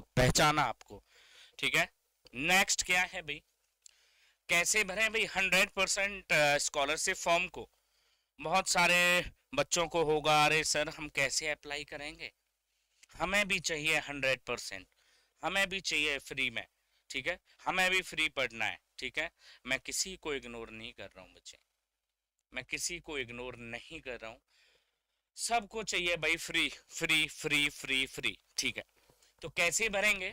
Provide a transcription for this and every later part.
पहचाना आपको ठीक है नेक्स्ट क्या है भाई कैसे भरें भाई हंड्रेड परसेंट स्कॉलरशिप फॉर्म को बहुत सारे बच्चों को होगा अरे सर हम कैसे अप्लाई करेंगे हमें भी चाहिए हंड्रेड परसेंट हमें भी चाहिए फ्री में ठीक है हमें भी फ्री पढ़ना है ठीक है मैं किसी को इग्नोर नहीं कर रहा हूँ बच्चे मैं किसी को इग्नोर नहीं कर रहा हूँ सबको चाहिए भाई free free free free free ठीक है तो कैसे भरेंगे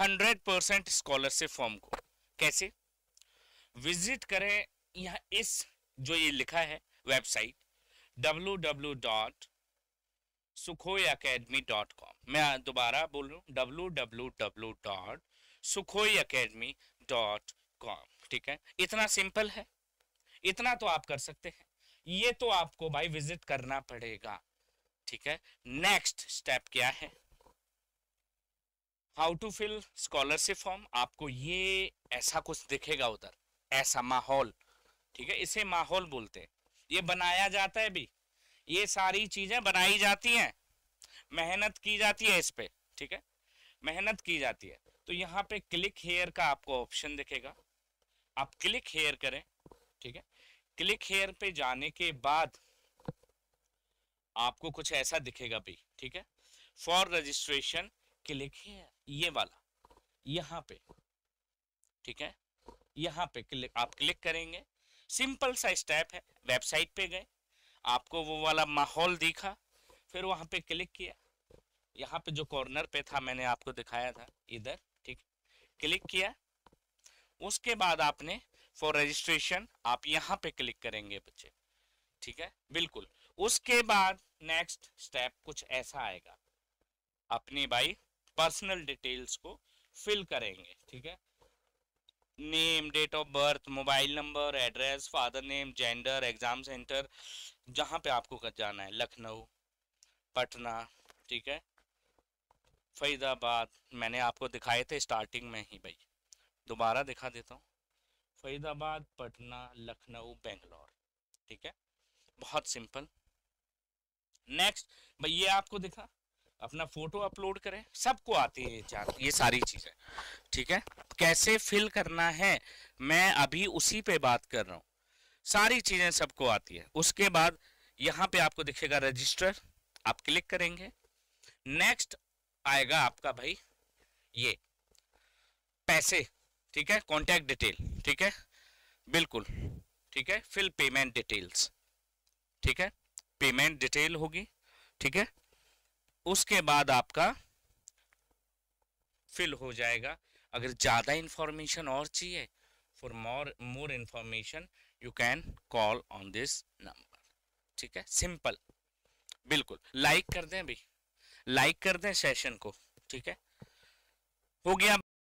हंड्रेड परसेंट स्कॉलरशिप फॉर्म को कैसे विजिट करें यहाँ इस जो ये लिखा है website W W dot Sukhoi academy dot com मैं दोबारा बोल रहा हूं W W W dot Sukhoi academy dot com ठीक है इतना सिंपल है इतना तो आप कर सकते हैं ये तो आपको भाई विजिट करना पड़ेगा ठीक है नेक्स्ट स्टेप क्या है how to fill scholarship form आपको ये ऐसा कुछ दिखेगा उधर ऐसा माहौल ठीक है इसे माहौल बोलते हैं ये बनाया जाता है भी ये सारी चीज़ें बनाई जाती हैं मेहनत की जाती है इस पर ठीक है मेहनत की जाती है तो यहाँ पे क्लिक हेयर का आपको ऑप्शन दिखेगा आप क्लिक हेयर करें ठीक है क्लिक हेयर पे जाने के बाद आपको कुछ ऐसा दिखेगा भी ठीक है फॉर रजिस्ट्रेशन के लिखे ये वाला यहाँ पे ठीक है यहाँ पे क्लिक आप क्लिक करेंगे सिंपल सा स्टेप है वेबसाइट पे गए आपको वो वाला माहौल दिखा फिर वहाँ पे क्लिक किया यहाँ पे जो कॉर्नर पे था मैंने आपको दिखाया था इधर ठीक क्लिक किया उसके बाद आपने फॉर रजिस्ट्रेशन आप यहाँ पे क्लिक करेंगे बच्चे ठीक है बिल्कुल उसके बाद नेक्स्ट स्टेप कुछ ऐसा आएगा अपनी बाई पर्सनल डिटेल्स को फिल करेंगे ठीक है name date of birth mobile number address father name gender exam centre जहाँ पे आपको जाना है लखनऊ पटना ठीक है फरीदाबाद मैंने आपको दिखाए थे स्टार्टिंग में ही भाई दोबारा दिखा देता हूँ फरीदाबाद पटना लखनऊ बेंगलोर ठीक है बहुत सिंपल नेक्स्ट भाई ये आपको दिखा अपना फोटो अपलोड करें सबको आती है चार ये सारी चीज़ें ठीक है कैसे फिल करना है मैं अभी उसी पे बात कर रहा हूँ सारी चीज़ें सबको आती है उसके बाद यहाँ पे आपको दिखेगा रजिस्टर आप क्लिक करेंगे नेक्स्ट आएगा आपका भाई ये पैसे ठीक है कॉन्टेक्ट डिटेल ठीक है बिल्कुल ठीक है फिल पेमेंट डिटेल्स ठीक है पेमेंट डिटेल होगी ठीक है उसके बाद आपका फिल हो जाएगा अगर ज़्यादा इंफॉर्मेशन और चाहिए for more more information you can call on this number ठीक है सिंपल बिल्कुल लाइक like कर दें अभी लाइक like कर दें सेशन को ठीक है हो गया